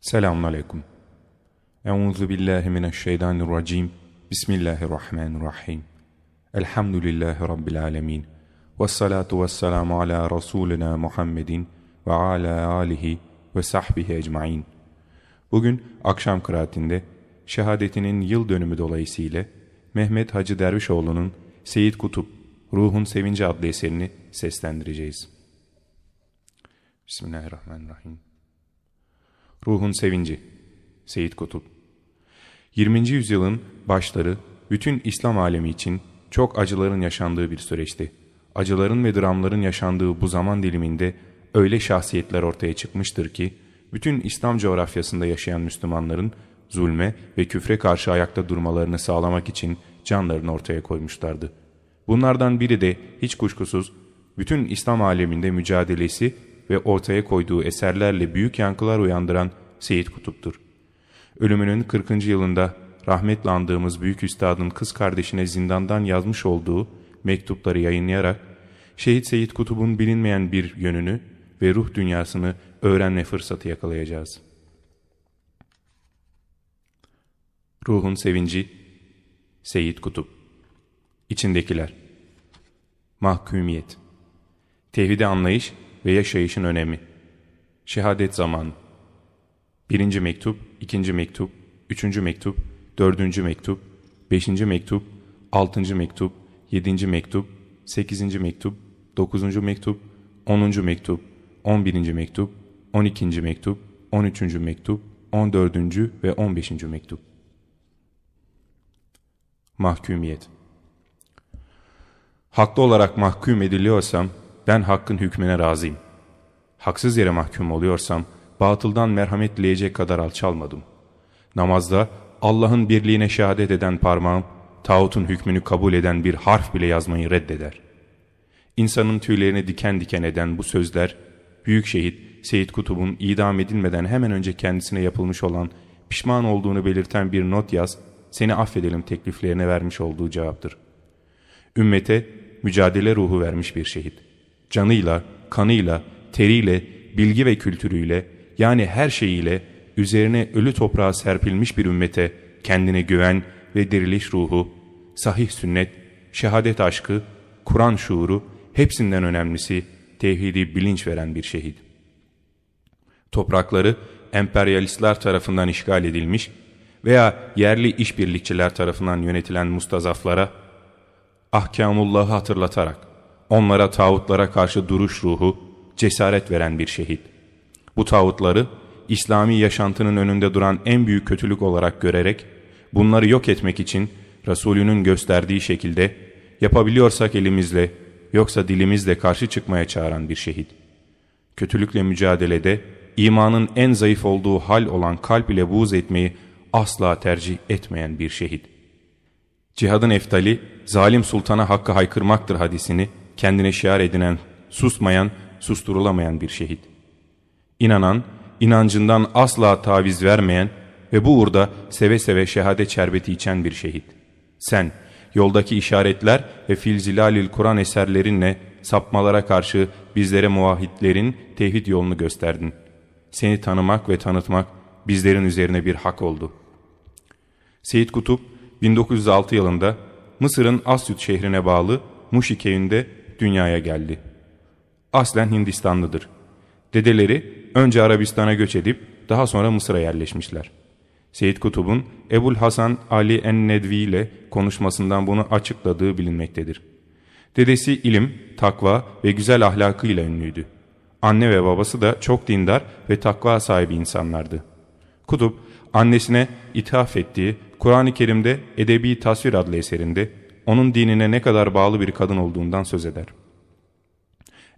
Selamun Aleyküm. Euzu billahi mineşşeytanirracim. Bismillahirrahmanirrahim. Elhamdülillahi Rabbil alemin. Vessalatu vesselamu ala Resulina Muhammedin ve ala alihi ve sahbihi ecmain. Bugün akşam kıraatinde şehadetinin yıl dönümü dolayısıyla Mehmet Hacı Dervişoğlu'nun Seyit Kutup, Ruhun Sevinci adlı eserini seslendireceğiz. Bismillahirrahmanirrahim. Ruhun Sevinci Seyit Kutup 20. yüzyılın başları bütün İslam alemi için çok acıların yaşandığı bir süreçti. Acıların ve dramların yaşandığı bu zaman diliminde öyle şahsiyetler ortaya çıkmıştır ki bütün İslam coğrafyasında yaşayan Müslümanların zulme ve küfre karşı ayakta durmalarını sağlamak için canlarını ortaya koymuşlardı. Bunlardan biri de hiç kuşkusuz bütün İslam aleminde mücadelesi ve ortaya koyduğu eserlerle büyük yankılar uyandıran Seyit Kutup'tur. Ölümünün 40. yılında rahmetle andığımız büyük üstadın kız kardeşine zindandan yazmış olduğu mektupları yayınlayarak Şehit Seyit Kutup'un bilinmeyen bir yönünü ve ruh dünyasını öğrenme fırsatı yakalayacağız. Ruhun Sevinci Seyit Kutup İçindekiler Mahkumiyet Tevhide anlayış ve yaşayışın önemi. Şehadet zaman, Birinci mektup, ikinci mektup, üçüncü mektup, dördüncü mektup, beşinci mektup, altıncı mektup, yedinci mektup, sekizinci mektup, dokuzuncu mektup, onuncu mektup, on mektup, on mektup, on mektup, on ve on mektup. Mahkumiyet Haklı olarak mahkum ediliyorsam, ben hakkın hükmüne razıyım. Haksız yere mahkum oluyorsam, batıldan merhamet dileyecek kadar alçalmadım. Namazda Allah'ın birliğine şehadet eden parmağım, tağutun hükmünü kabul eden bir harf bile yazmayı reddeder. İnsanın tüylerini diken diken eden bu sözler, Büyük Şehit Seyit Kutub'un idam edilmeden hemen önce kendisine yapılmış olan pişman olduğunu belirten bir not yaz, seni affedelim tekliflerine vermiş olduğu cevaptır. Ümmete mücadele ruhu vermiş bir şehit canıyla, kanıyla, teriyle, bilgi ve kültürüyle yani her şeyiyle üzerine ölü toprağa serpilmiş bir ümmete kendine güven ve diriliş ruhu, sahih sünnet, şehadet aşkı, Kur'an şuuru hepsinden önemlisi tevhidi bilinç veren bir şehit. Toprakları emperyalistler tarafından işgal edilmiş veya yerli işbirlikçiler tarafından yönetilen mustazaflara ahkamullahı hatırlatarak onlara tağutlara karşı duruş ruhu, cesaret veren bir şehit. Bu tağutları İslami yaşantının önünde duran en büyük kötülük olarak görerek, bunları yok etmek için Resulünün gösterdiği şekilde yapabiliyorsak elimizle yoksa dilimizle karşı çıkmaya çağıran bir şehit. Kötülükle mücadelede imanın en zayıf olduğu hal olan kalp ile buğz etmeyi asla tercih etmeyen bir şehit. Cihadın eftali, zalim sultana hakkı haykırmaktır hadisini kendine şiar edinen, susmayan, susturulamayan bir şehit. İnanan, inancından asla taviz vermeyen ve bu uğurda seve seve şehade çerbeti içen bir şehit. Sen, yoldaki işaretler ve filzilalil Kur'an eserlerinle sapmalara karşı bizlere muvahhidlerin tevhid yolunu gösterdin. Seni tanımak ve tanıtmak bizlerin üzerine bir hak oldu. Seyit Kutup 1906 yılında Mısır'ın Asyut şehrine bağlı Muşi köyünde dünyaya geldi. Aslen Hindistanlıdır. Dedeleri önce Arabistan'a göç edip daha sonra Mısır'a yerleşmişler. Seyit Kutub'un Ebul Hasan Ali en-Nedvi ile konuşmasından bunu açıkladığı bilinmektedir. Dedesi ilim, takva ve güzel ahlakıyla ünlüydü. Anne ve babası da çok dindar ve takva sahibi insanlardı. Kutub annesine ithaf ettiği Kur'an-ı Kerim'de Edebi Tasvir adlı eserinde onun dinine ne kadar bağlı bir kadın olduğundan söz eder.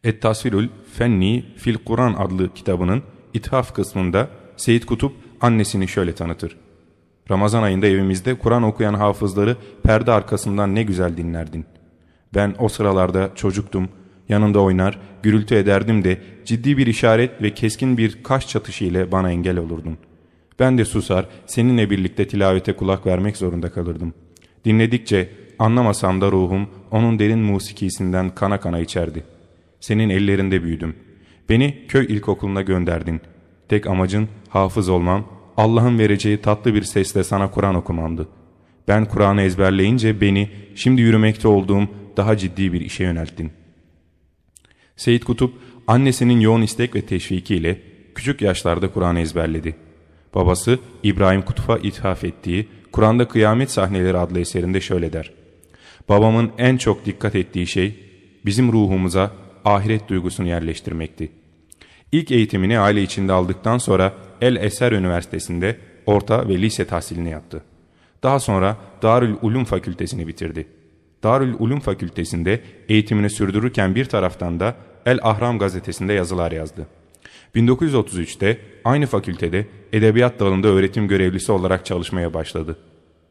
Et-Tasvirül Fenni Fil Kur'an adlı kitabının ithaf kısmında Seyit Kutup annesini şöyle tanıtır. Ramazan ayında evimizde Kur'an okuyan hafızları perde arkasından ne güzel dinlerdin. Ben o sıralarda çocuktum, yanında oynar, gürültü ederdim de ciddi bir işaret ve keskin bir kaş çatışı ile bana engel olurdun. Ben de susar, seninle birlikte tilavete kulak vermek zorunda kalırdım. Dinledikçe anlamasam da ruhum onun derin musikisinden kana kana içerdi. Senin ellerinde büyüdüm. Beni köy ilkokuluna gönderdin. Tek amacın hafız olmam, Allah'ın vereceği tatlı bir sesle sana Kur'an okumamdı. Ben Kur'an'ı ezberleyince beni şimdi yürümekte olduğum daha ciddi bir işe yönelttin. Seyit Kutup annesinin yoğun istek ve teşvikiyle küçük yaşlarda Kur'an'ı ezberledi. Babası İbrahim Kutup'a ithaf ettiği Kur'an'da Kıyamet Sahneleri adlı eserinde şöyle der babamın en çok dikkat ettiği şey bizim ruhumuza ahiret duygusunu yerleştirmekti. İlk eğitimini aile içinde aldıktan sonra El Eser Üniversitesi'nde orta ve lise tahsilini yaptı. Daha sonra Darül Ulum Fakültesini bitirdi. Darül Ulum Fakültesi'nde eğitimini sürdürürken bir taraftan da El Ahram gazetesinde yazılar yazdı. 1933'te aynı fakültede edebiyat dalında öğretim görevlisi olarak çalışmaya başladı.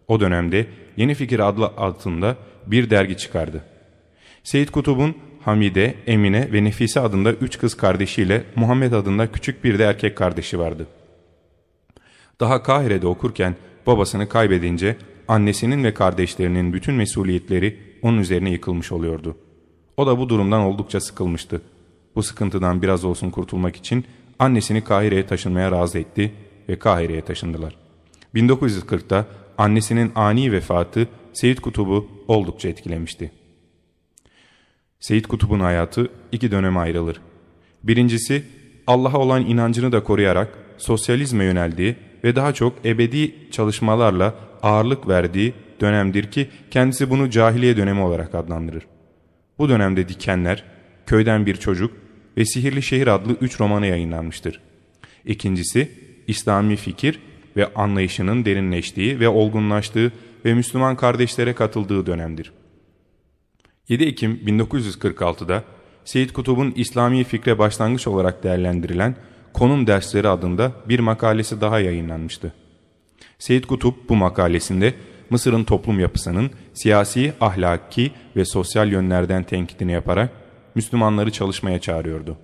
O dönemde Yeni Fikir adlı altında bir dergi çıkardı. Seyit Kutub'un Hamide, Emine ve Nefise adında üç kız kardeşiyle Muhammed adında küçük bir de erkek kardeşi vardı. Daha Kahire'de okurken babasını kaybedince annesinin ve kardeşlerinin bütün mesuliyetleri onun üzerine yıkılmış oluyordu. O da bu durumdan oldukça sıkılmıştı. Bu sıkıntıdan biraz olsun kurtulmak için annesini Kahire'ye taşınmaya razı etti ve Kahire'ye taşındılar. 1940'ta annesinin ani vefatı Seyit Kutub'u oldukça etkilemişti. Seyit Kutub'un hayatı iki döneme ayrılır. Birincisi Allah'a olan inancını da koruyarak sosyalizme yöneldiği ve daha çok ebedi çalışmalarla ağırlık verdiği dönemdir ki kendisi bunu cahiliye dönemi olarak adlandırır. Bu dönemde Dikenler, Köyden Bir Çocuk ve Sihirli Şehir adlı üç romanı yayınlanmıştır. İkincisi İslami fikir ve anlayışının derinleştiği ve olgunlaştığı ve Müslüman kardeşlere katıldığı dönemdir. 7 Ekim 1946'da Seyit Kutub'un İslami fikre başlangıç olarak değerlendirilen Konum Dersleri adında bir makalesi daha yayınlanmıştı. Seyit Kutub bu makalesinde Mısır'ın toplum yapısının siyasi, ahlaki ve sosyal yönlerden tenkitini yaparak Müslümanları çalışmaya çağırıyordu.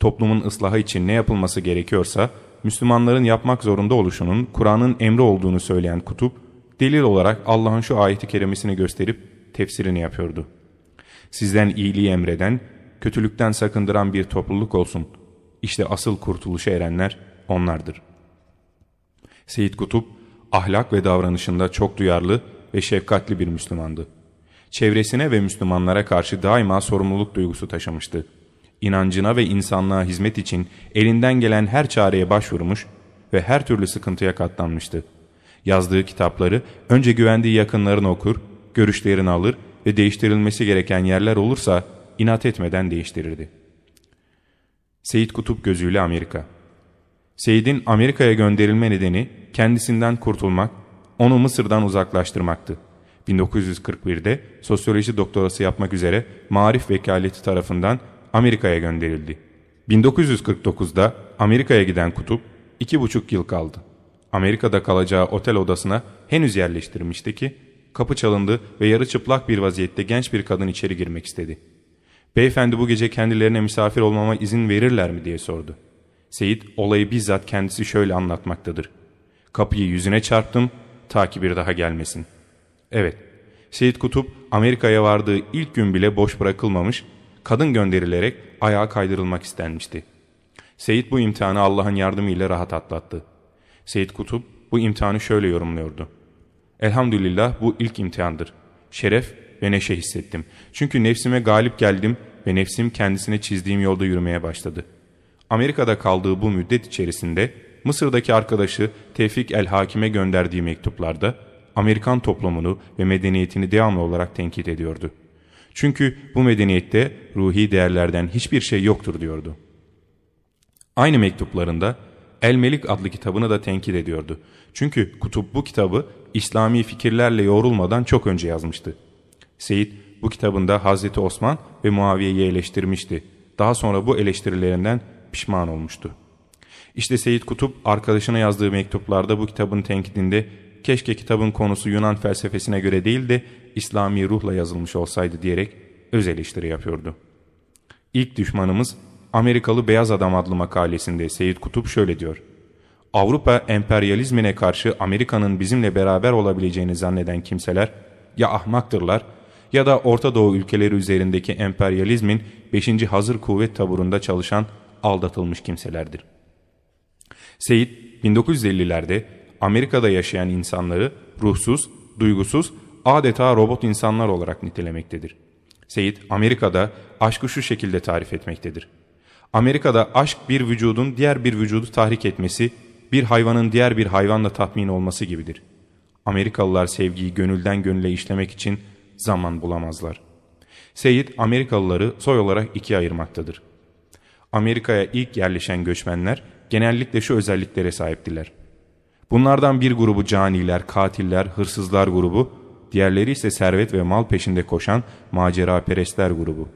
Toplumun ıslahı için ne yapılması gerekiyorsa Müslümanların yapmak zorunda oluşunun Kur'an'ın emri olduğunu söyleyen Kutub, delil olarak Allah'ın şu ayeti kerimesini gösterip tefsirini yapıyordu. Sizden iyiliği emreden, kötülükten sakındıran bir topluluk olsun. İşte asıl kurtuluşa erenler onlardır. Seyit Kutup, ahlak ve davranışında çok duyarlı ve şefkatli bir Müslümandı. Çevresine ve Müslümanlara karşı daima sorumluluk duygusu taşımıştı. İnancına ve insanlığa hizmet için elinden gelen her çareye başvurmuş ve her türlü sıkıntıya katlanmıştı. Yazdığı kitapları önce güvendiği yakınlarını okur, görüşlerini alır ve değiştirilmesi gereken yerler olursa inat etmeden değiştirirdi. Seyit Kutup gözüyle Amerika Seyit'in Amerika'ya gönderilme nedeni kendisinden kurtulmak, onu Mısır'dan uzaklaştırmaktı. 1941'de sosyoloji doktorası yapmak üzere Marif Vekaleti tarafından Amerika'ya gönderildi. 1949'da Amerika'ya giden Kutup iki buçuk yıl kaldı. Amerika'da kalacağı otel odasına henüz yerleştirmişti ki kapı çalındı ve yarı çıplak bir vaziyette genç bir kadın içeri girmek istedi. Beyefendi bu gece kendilerine misafir olmama izin verirler mi diye sordu. Seyit olayı bizzat kendisi şöyle anlatmaktadır. Kapıyı yüzüne çarptım ta ki bir daha gelmesin. Evet Seyit Kutup Amerika'ya vardığı ilk gün bile boş bırakılmamış kadın gönderilerek ayağa kaydırılmak istenmişti. Seyit bu imtihanı Allah'ın yardımıyla rahat atlattı. Seyyid Kutup bu imtihanı şöyle yorumluyordu. Elhamdülillah bu ilk imtihandır. Şeref ve neşe hissettim. Çünkü nefsime galip geldim ve nefsim kendisine çizdiğim yolda yürümeye başladı. Amerika'da kaldığı bu müddet içerisinde Mısır'daki arkadaşı Tevfik El Hakim'e gönderdiği mektuplarda Amerikan toplumunu ve medeniyetini devamlı olarak tenkit ediyordu. Çünkü bu medeniyette ruhi değerlerden hiçbir şey yoktur diyordu. Aynı mektuplarında El Melik adlı kitabını da tenkit ediyordu. Çünkü Kutup bu kitabı İslami fikirlerle yoğrulmadan çok önce yazmıştı. Seyit bu kitabında Hazreti Osman ve Muaviye'yi eleştirmişti. Daha sonra bu eleştirilerinden pişman olmuştu. İşte Seyit Kutup arkadaşına yazdığı mektuplarda bu kitabın tenkidinde keşke kitabın konusu Yunan felsefesine göre değil de İslami ruhla yazılmış olsaydı diyerek öz eleştiri yapıyordu. İlk düşmanımız Amerikalı Beyaz Adam adlı makalesinde Seyit Kutup şöyle diyor. Avrupa emperyalizmine karşı Amerika'nın bizimle beraber olabileceğini zanneden kimseler ya ahmaktırlar ya da Orta Doğu ülkeleri üzerindeki emperyalizmin 5. Hazır Kuvvet taburunda çalışan aldatılmış kimselerdir. Seyit 1950'lerde Amerika'da yaşayan insanları ruhsuz, duygusuz, adeta robot insanlar olarak nitelemektedir. Seyit Amerika'da aşkı şu şekilde tarif etmektedir. Amerika'da aşk bir vücudun diğer bir vücudu tahrik etmesi, bir hayvanın diğer bir hayvanla tatmin olması gibidir. Amerikalılar sevgiyi gönülden gönüle işlemek için zaman bulamazlar. Seyit Amerikalıları soy olarak ikiye ayırmaktadır. Amerika'ya ilk yerleşen göçmenler genellikle şu özelliklere sahiptiler. Bunlardan bir grubu caniler, katiller, hırsızlar grubu, diğerleri ise servet ve mal peşinde koşan macera perestler grubu.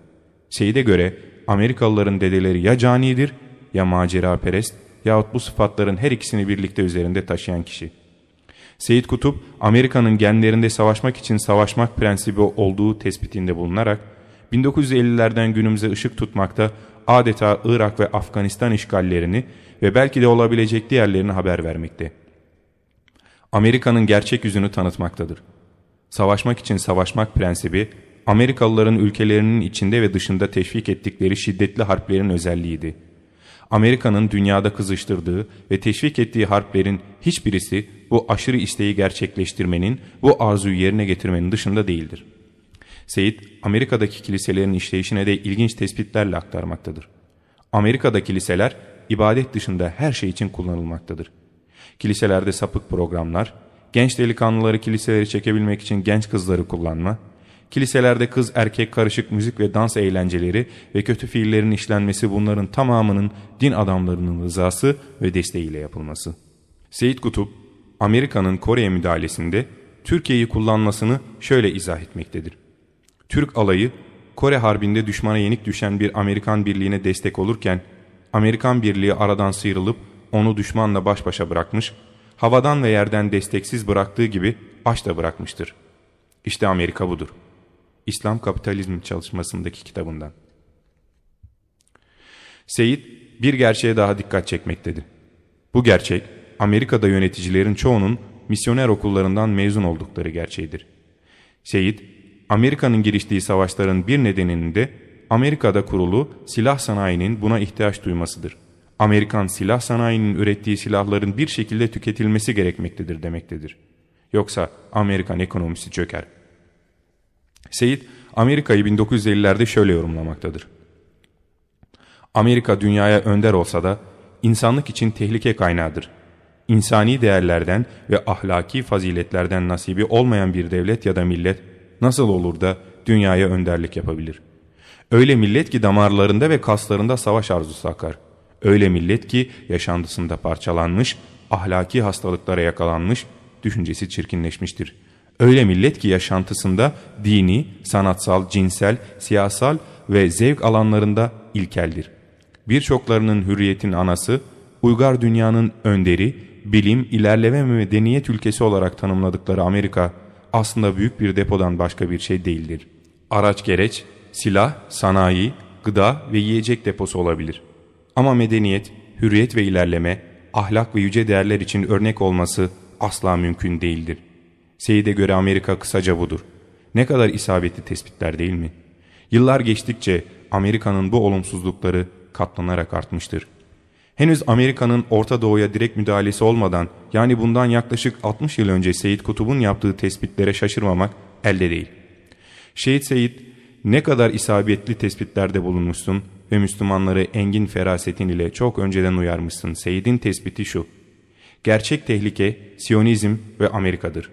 Seyide göre Amerikalıların dedeleri ya canidir ya macera perest yahut bu sıfatların her ikisini birlikte üzerinde taşıyan kişi. Seyit Kutup, Amerika'nın genlerinde savaşmak için savaşmak prensibi olduğu tespitinde bulunarak, 1950'lerden günümüze ışık tutmakta adeta Irak ve Afganistan işgallerini ve belki de olabilecek diğerlerini haber vermekte. Amerika'nın gerçek yüzünü tanıtmaktadır. Savaşmak için savaşmak prensibi Amerikalıların ülkelerinin içinde ve dışında teşvik ettikleri şiddetli harplerin özelliğiydi. Amerika'nın dünyada kızıştırdığı ve teşvik ettiği harplerin hiçbirisi bu aşırı isteği gerçekleştirmenin, bu arzuyu yerine getirmenin dışında değildir. Seyit, Amerika'daki kiliselerin işleyişine de ilginç tespitlerle aktarmaktadır. Amerika'daki kiliseler, ibadet dışında her şey için kullanılmaktadır. Kiliselerde sapık programlar, genç delikanlıları kiliseleri çekebilmek için genç kızları kullanma, Kiliselerde kız erkek karışık müzik ve dans eğlenceleri ve kötü fiillerin işlenmesi bunların tamamının din adamlarının rızası ve desteğiyle yapılması. Seyit Kutup, Amerika'nın Kore'ye müdahalesinde Türkiye'yi kullanmasını şöyle izah etmektedir. Türk alayı, Kore Harbi'nde düşmana yenik düşen bir Amerikan birliğine destek olurken, Amerikan birliği aradan sıyrılıp onu düşmanla baş başa bırakmış, havadan ve yerden desteksiz bıraktığı gibi aç da bırakmıştır. İşte Amerika budur.'' İslam Kapitalizm çalışmasındaki kitabından. Seyit bir gerçeğe daha dikkat çekmektedir. Bu gerçek Amerika'da yöneticilerin çoğunun misyoner okullarından mezun oldukları gerçeğidir. Seyit, Amerika'nın giriştiği savaşların bir nedeninin de Amerika'da kurulu silah sanayinin buna ihtiyaç duymasıdır. Amerikan silah sanayinin ürettiği silahların bir şekilde tüketilmesi gerekmektedir demektedir. Yoksa Amerikan ekonomisi çöker.'' Seyit Amerika'yı 1950'lerde şöyle yorumlamaktadır. Amerika dünyaya önder olsa da insanlık için tehlike kaynağıdır. İnsani değerlerden ve ahlaki faziletlerden nasibi olmayan bir devlet ya da millet nasıl olur da dünyaya önderlik yapabilir? Öyle millet ki damarlarında ve kaslarında savaş arzusu akar. Öyle millet ki yaşantısında parçalanmış, ahlaki hastalıklara yakalanmış, düşüncesi çirkinleşmiştir.'' Öyle millet ki yaşantısında dini, sanatsal, cinsel, siyasal ve zevk alanlarında ilkeldir. Birçoklarının hürriyetin anası, uygar dünyanın önderi, bilim, ilerleme ve medeniyet ülkesi olarak tanımladıkları Amerika aslında büyük bir depodan başka bir şey değildir. Araç gereç, silah, sanayi, gıda ve yiyecek deposu olabilir. Ama medeniyet, hürriyet ve ilerleme, ahlak ve yüce değerler için örnek olması asla mümkün değildir.'' Seyide göre Amerika kısaca budur. Ne kadar isabetli tespitler değil mi? Yıllar geçtikçe Amerika'nın bu olumsuzlukları katlanarak artmıştır. Henüz Amerika'nın Orta Doğu'ya direkt müdahalesi olmadan yani bundan yaklaşık 60 yıl önce Seyit Kutub'un yaptığı tespitlere şaşırmamak elde değil. Şehit Seyit ne kadar isabetli tespitlerde bulunmuşsun ve Müslümanları engin ferasetin ile çok önceden uyarmışsın. Seyit'in tespiti şu. Gerçek tehlike Siyonizm ve Amerika'dır.''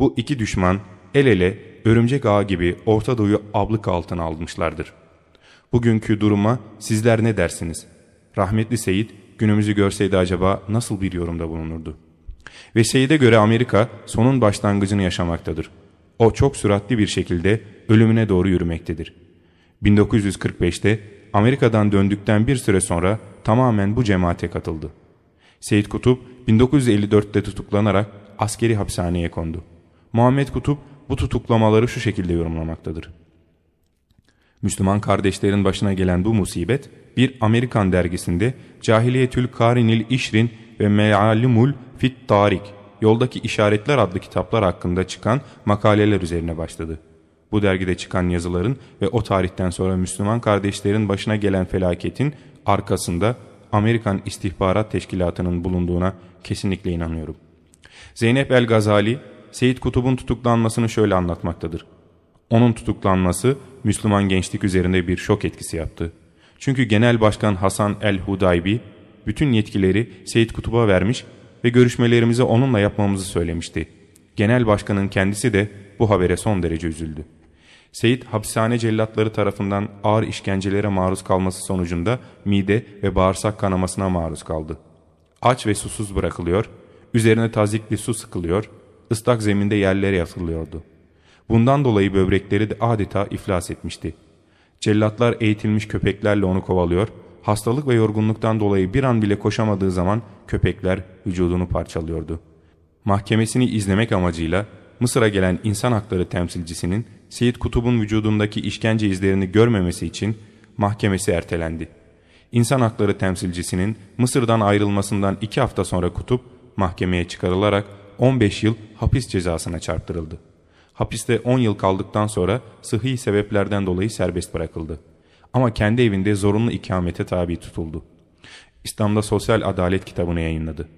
bu iki düşman el ele örümcek ağı gibi Orta Doğu'yu ablık altına almışlardır. Bugünkü duruma sizler ne dersiniz? Rahmetli Seyit günümüzü görseydi acaba nasıl bir yorumda bulunurdu? Ve Seyit'e göre Amerika sonun başlangıcını yaşamaktadır. O çok süratli bir şekilde ölümüne doğru yürümektedir. 1945'te Amerika'dan döndükten bir süre sonra tamamen bu cemaate katıldı. Seyit Kutup 1954'te tutuklanarak askeri hapishaneye kondu. Muhammed Kutup bu tutuklamaları şu şekilde yorumlamaktadır. Müslüman kardeşlerin başına gelen bu musibet, bir Amerikan dergisinde Cahiliyetül Karinil İşrin ve Mealimul Fit Tarik, Yoldaki İşaretler adlı kitaplar hakkında çıkan makaleler üzerine başladı. Bu dergide çıkan yazıların ve o tarihten sonra Müslüman kardeşlerin başına gelen felaketin arkasında Amerikan İstihbarat Teşkilatı'nın bulunduğuna kesinlikle inanıyorum. Zeynep El Gazali, Seyit Kutub'un tutuklanmasını şöyle anlatmaktadır. Onun tutuklanması Müslüman gençlik üzerinde bir şok etkisi yaptı. Çünkü Genel Başkan Hasan el-Hudaybi bütün yetkileri Seyit Kutub'a vermiş ve görüşmelerimizi onunla yapmamızı söylemişti. Genel Başkan'ın kendisi de bu habere son derece üzüldü. Seyit hapishane cellatları tarafından ağır işkencelere maruz kalması sonucunda mide ve bağırsak kanamasına maruz kaldı. Aç ve susuz bırakılıyor, üzerine tazikli su sıkılıyor, ıslak zeminde yerlere yatılıyordu. Bundan dolayı böbrekleri de adeta iflas etmişti. Cellatlar eğitilmiş köpeklerle onu kovalıyor, hastalık ve yorgunluktan dolayı bir an bile koşamadığı zaman köpekler vücudunu parçalıyordu. Mahkemesini izlemek amacıyla Mısır'a gelen insan hakları temsilcisinin Seyit Kutub'un vücudundaki işkence izlerini görmemesi için mahkemesi ertelendi. İnsan hakları temsilcisinin Mısır'dan ayrılmasından iki hafta sonra Kutub mahkemeye çıkarılarak 15 yıl hapis cezasına çarptırıldı. Hapiste 10 yıl kaldıktan sonra sıhhi sebeplerden dolayı serbest bırakıldı. Ama kendi evinde zorunlu ikamete tabi tutuldu. İslam'da Sosyal Adalet kitabını yayınladı.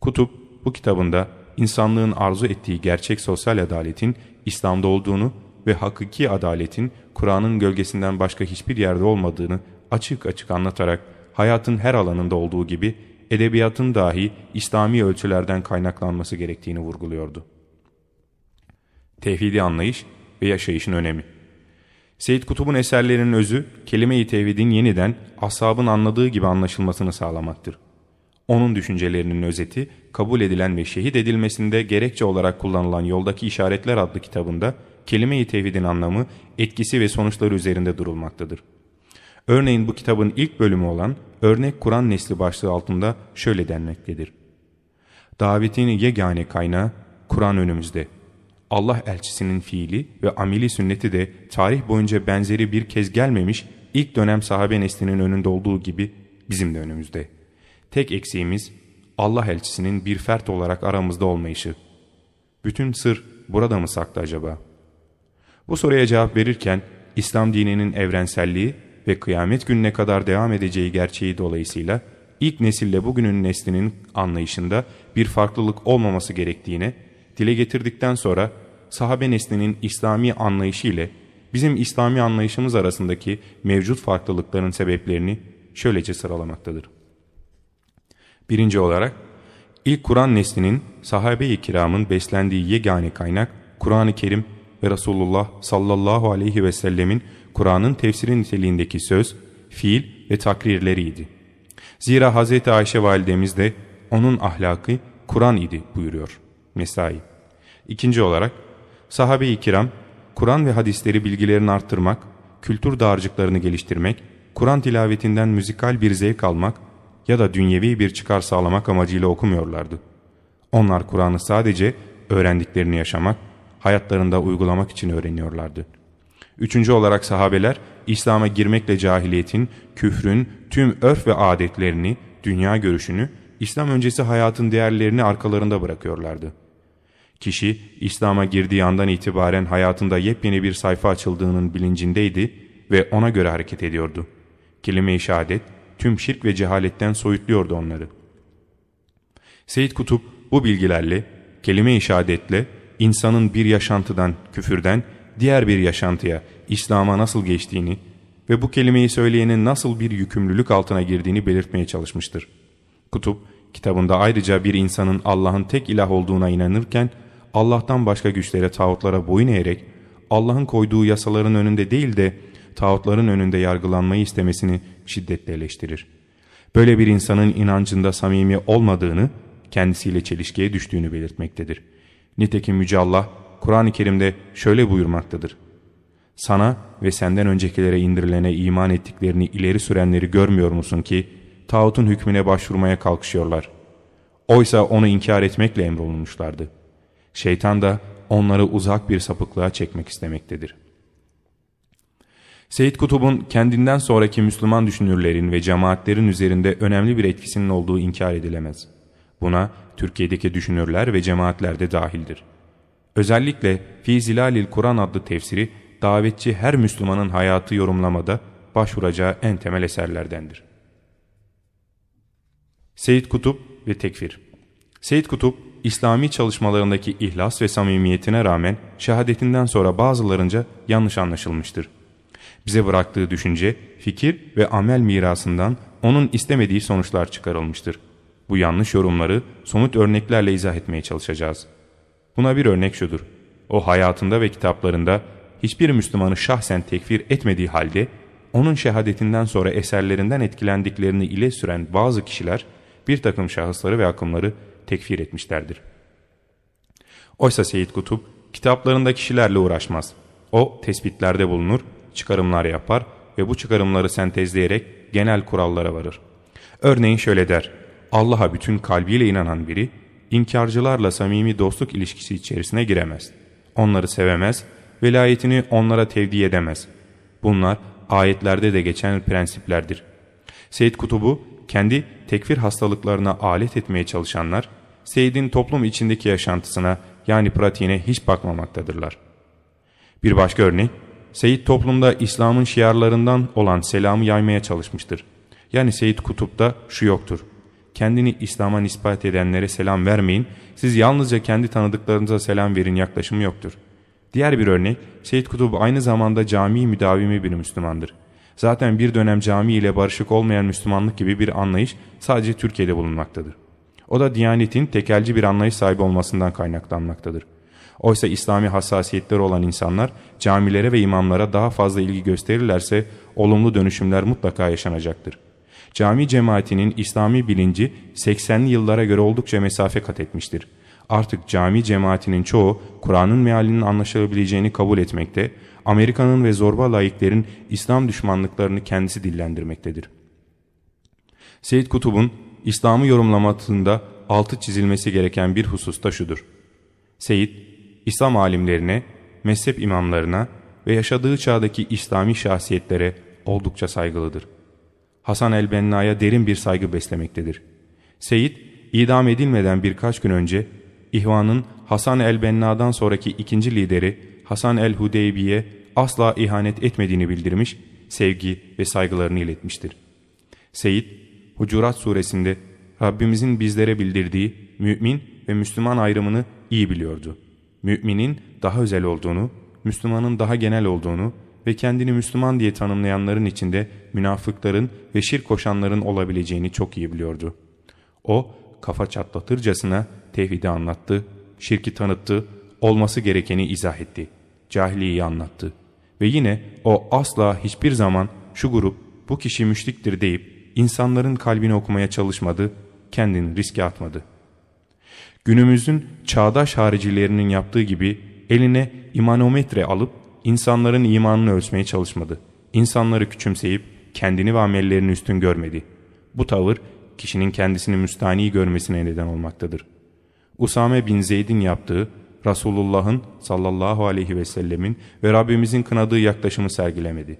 Kutup bu kitabında insanlığın arzu ettiği gerçek sosyal adaletin İslam'da olduğunu ve hakiki adaletin Kur'an'ın gölgesinden başka hiçbir yerde olmadığını açık açık anlatarak hayatın her alanında olduğu gibi edebiyatın dahi İslami ölçülerden kaynaklanması gerektiğini vurguluyordu. Tevhidi anlayış ve yaşayışın önemi Seyyid Kutub'un eserlerinin özü, kelime-i tevhidin yeniden ashabın anladığı gibi anlaşılmasını sağlamaktır. Onun düşüncelerinin özeti, kabul edilen ve şehit edilmesinde gerekçe olarak kullanılan Yoldaki İşaretler adlı kitabında kelime-i tevhidin anlamı, etkisi ve sonuçları üzerinde durulmaktadır. Örneğin bu kitabın ilk bölümü olan Örnek Kur'an Nesli başlığı altında şöyle denmektedir. Davetin yegane kaynağı Kur'an önümüzde. Allah elçisinin fiili ve ameli sünneti de tarih boyunca benzeri bir kez gelmemiş ilk dönem sahabe neslinin önünde olduğu gibi bizim de önümüzde. Tek eksiğimiz Allah elçisinin bir fert olarak aramızda olmayışı. Bütün sır burada mı saklı acaba? Bu soruya cevap verirken İslam dininin evrenselliği ve kıyamet gününe kadar devam edeceği gerçeği dolayısıyla ilk nesille bugünün neslinin anlayışında bir farklılık olmaması gerektiğini dile getirdikten sonra sahabe neslinin İslami anlayışı ile bizim İslami anlayışımız arasındaki mevcut farklılıkların sebeplerini şöylece sıralamaktadır. Birinci olarak ilk Kur'an neslinin sahabe-i kiramın beslendiği yegane kaynak Kur'an-ı Kerim ve Resulullah sallallahu aleyhi ve sellemin Kur'an'ın tefsiri niteliğindeki söz, fiil ve takrirleriydi. Zira Hz. Ayşe validemiz de onun ahlakı Kur'an idi buyuruyor Mesai. İkinci olarak sahabe-i kiram Kur'an ve hadisleri bilgilerini arttırmak, kültür dağarcıklarını geliştirmek, Kur'an tilavetinden müzikal bir zevk almak ya da dünyevi bir çıkar sağlamak amacıyla okumuyorlardı. Onlar Kur'an'ı sadece öğrendiklerini yaşamak, hayatlarında uygulamak için öğreniyorlardı.'' Üçüncü olarak sahabeler, İslam'a girmekle cahiliyetin, küfrün, tüm örf ve adetlerini, dünya görüşünü, İslam öncesi hayatın değerlerini arkalarında bırakıyorlardı. Kişi, İslam'a girdiği andan itibaren hayatında yepyeni bir sayfa açıldığının bilincindeydi ve ona göre hareket ediyordu. Kelime-i şehadet, tüm şirk ve cehaletten soyutluyordu onları. Seyyid Kutup bu bilgilerle, kelime-i şehadetle, insanın bir yaşantıdan, küfürden, diğer bir yaşantıya, İslam'a nasıl geçtiğini ve bu kelimeyi söyleyenin nasıl bir yükümlülük altına girdiğini belirtmeye çalışmıştır. Kutup, kitabında ayrıca bir insanın Allah'ın tek ilah olduğuna inanırken, Allah'tan başka güçlere, tağutlara boyun eğerek, Allah'ın koyduğu yasaların önünde değil de tağutların önünde yargılanmayı istemesini şiddetle eleştirir. Böyle bir insanın inancında samimi olmadığını, kendisiyle çelişkiye düştüğünü belirtmektedir. Nitekim Yüce Allah, Kur'an-ı Kerim'de şöyle buyurmaktadır. Sana ve senden öncekilere indirilene iman ettiklerini ileri sürenleri görmüyor musun ki tağutun hükmüne başvurmaya kalkışıyorlar. Oysa onu inkar etmekle emrolunmuşlardı. Şeytan da onları uzak bir sapıklığa çekmek istemektedir. Seyyid Kutub'un kendinden sonraki Müslüman düşünürlerin ve cemaatlerin üzerinde önemli bir etkisinin olduğu inkar edilemez. Buna Türkiye'deki düşünürler ve cemaatler de dahildir. Özellikle Fi Zilalil Kur'an adlı tefsiri davetçi her Müslümanın hayatı yorumlamada başvuracağı en temel eserlerdendir. Seyyid Kutup ve Tekfir Seyyid Kutup, İslami çalışmalarındaki ihlas ve samimiyetine rağmen şehadetinden sonra bazılarınca yanlış anlaşılmıştır. Bize bıraktığı düşünce, fikir ve amel mirasından onun istemediği sonuçlar çıkarılmıştır. Bu yanlış yorumları somut örneklerle izah etmeye çalışacağız.'' Buna bir örnek şudur. O hayatında ve kitaplarında hiçbir Müslümanı şahsen tekfir etmediği halde onun şehadetinden sonra eserlerinden etkilendiklerini ile süren bazı kişiler bir takım şahısları ve akımları tekfir etmişlerdir. Oysa Seyyid Kutup kitaplarında kişilerle uğraşmaz. O tespitlerde bulunur, çıkarımlar yapar ve bu çıkarımları sentezleyerek genel kurallara varır. Örneğin şöyle der, Allah'a bütün kalbiyle inanan biri, inkarcılarla samimi dostluk ilişkisi içerisine giremez. Onları sevemez, velayetini onlara tevdi edemez. Bunlar ayetlerde de geçen prensiplerdir. Seyyid Kutub'u kendi tekfir hastalıklarına alet etmeye çalışanlar, Seyyid'in toplum içindeki yaşantısına yani pratiğine hiç bakmamaktadırlar. Bir başka örnek, Seyyid toplumda İslam'ın şiarlarından olan selamı yaymaya çalışmıştır. Yani Seyyid Kutup'ta şu yoktur kendini İslam'a nispet edenlere selam vermeyin, siz yalnızca kendi tanıdıklarınıza selam verin yaklaşımı yoktur. Diğer bir örnek, Seyyid Kutub aynı zamanda cami müdavimi bir Müslümandır. Zaten bir dönem cami ile barışık olmayan Müslümanlık gibi bir anlayış sadece Türkiye'de bulunmaktadır. O da Diyanet'in tekelci bir anlayış sahibi olmasından kaynaklanmaktadır. Oysa İslami hassasiyetleri olan insanlar camilere ve imamlara daha fazla ilgi gösterirlerse olumlu dönüşümler mutlaka yaşanacaktır cami cemaatinin İslami bilinci 80'li yıllara göre oldukça mesafe kat etmiştir. Artık cami cemaatinin çoğu Kur'an'ın mealinin anlaşılabileceğini kabul etmekte, Amerika'nın ve zorba laiklerin İslam düşmanlıklarını kendisi dillendirmektedir. Seyyid Kutub'un İslam'ı yorumlamasında altı çizilmesi gereken bir hususta şudur. Seyyid, İslam alimlerine, mezhep imamlarına ve yaşadığı çağdaki İslami şahsiyetlere oldukça saygılıdır. Hasan el-Benna'ya derin bir saygı beslemektedir. Seyit, idam edilmeden birkaç gün önce İhvan'ın Hasan el-Benna'dan sonraki ikinci lideri Hasan el-Hudeybi'ye asla ihanet etmediğini bildirmiş, sevgi ve saygılarını iletmiştir. Seyit, Hucurat suresinde Rabbimizin bizlere bildirdiği mümin ve Müslüman ayrımını iyi biliyordu. Müminin daha özel olduğunu, Müslümanın daha genel olduğunu ve kendini Müslüman diye tanımlayanların içinde münafıkların ve şirk koşanların olabileceğini çok iyi biliyordu. O, kafa çatlatırcasına tevhidi anlattı, şirki tanıttı, olması gerekeni izah etti, cahiliyi anlattı. Ve yine o asla hiçbir zaman şu grup bu kişi müşriktir deyip insanların kalbini okumaya çalışmadı, kendini riske atmadı. Günümüzün çağdaş haricilerinin yaptığı gibi eline imanometre alıp insanların imanını ölçmeye çalışmadı. İnsanları küçümseyip kendini ve amellerini üstün görmedi. Bu tavır kişinin kendisini müstani görmesine neden olmaktadır. Usame bin Zeyd'in yaptığı, Resulullah'ın sallallahu aleyhi ve sellemin ve Rabbimizin kınadığı yaklaşımı sergilemedi.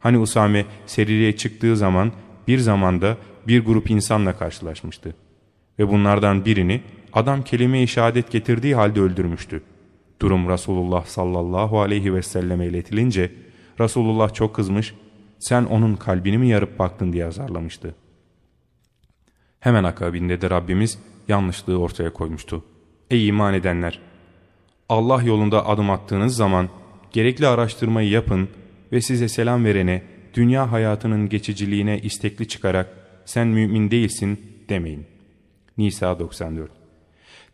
Hani Usame seriliğe çıktığı zaman bir zamanda bir grup insanla karşılaşmıştı. Ve bunlardan birini adam kelime-i şehadet getirdiği halde öldürmüştü. Durum Resulullah sallallahu aleyhi ve selleme iletilince Resulullah çok kızmış, sen onun kalbini mi yarıp baktın diye azarlamıştı. Hemen akabinde de Rabbimiz yanlışlığı ortaya koymuştu. Ey iman edenler! Allah yolunda adım attığınız zaman gerekli araştırmayı yapın ve size selam verene dünya hayatının geçiciliğine istekli çıkarak sen mümin değilsin demeyin. Nisa 94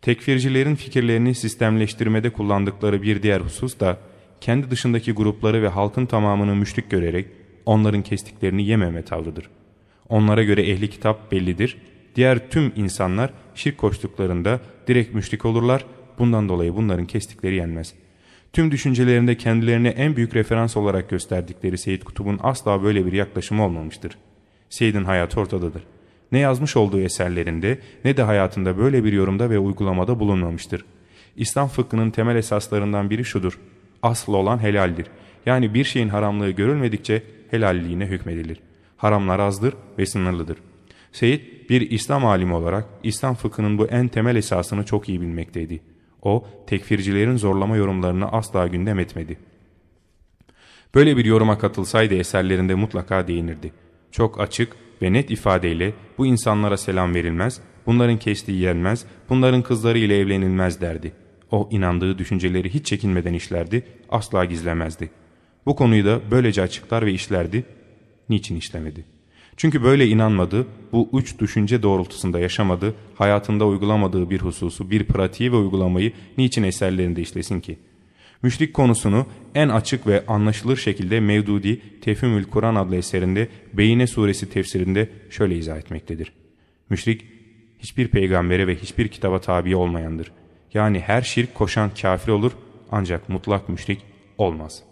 Tekfircilerin fikirlerini sistemleştirmede kullandıkları bir diğer husus da kendi dışındaki grupları ve halkın tamamını müşrik görerek onların kestiklerini yememe tavrıdır. Onlara göre ehli kitap bellidir. Diğer tüm insanlar şirk koştuklarında direkt müşrik olurlar. Bundan dolayı bunların kestikleri yenmez. Tüm düşüncelerinde kendilerine en büyük referans olarak gösterdikleri Seyyid Kutub'un asla böyle bir yaklaşımı olmamıştır. Seyyid'in hayatı ortadadır. Ne yazmış olduğu eserlerinde ne de hayatında böyle bir yorumda ve uygulamada bulunmamıştır. İslam fıkhının temel esaslarından biri şudur. Asıl olan helaldir. Yani bir şeyin haramlığı görülmedikçe helalliğine hükmedilir. Haramlar azdır ve sınırlıdır. Seyit bir İslam alimi olarak İslam fıkhının bu en temel esasını çok iyi bilmekteydi. O tekfircilerin zorlama yorumlarını asla gündem etmedi. Böyle bir yoruma katılsaydı eserlerinde mutlaka değinirdi. Çok açık ve net ifadeyle bu insanlara selam verilmez, bunların kestiği yenmez, bunların kızları ile evlenilmez derdi. O inandığı düşünceleri hiç çekinmeden işlerdi, asla gizlemezdi. Bu konuyu da böylece açıklar ve işlerdi, niçin işlemedi? Çünkü böyle inanmadı, bu üç düşünce doğrultusunda yaşamadı, hayatında uygulamadığı bir hususu, bir pratiği ve uygulamayı niçin eserlerinde işlesin ki?'' Müşrik konusunu en açık ve anlaşılır şekilde Mevdudi Tefhimül Kur'an adlı eserinde Beyine suresi tefsirinde şöyle izah etmektedir. Müşrik, hiçbir peygambere ve hiçbir kitaba tabi olmayandır. Yani her şirk koşan kafir olur ancak mutlak müşrik olmaz.''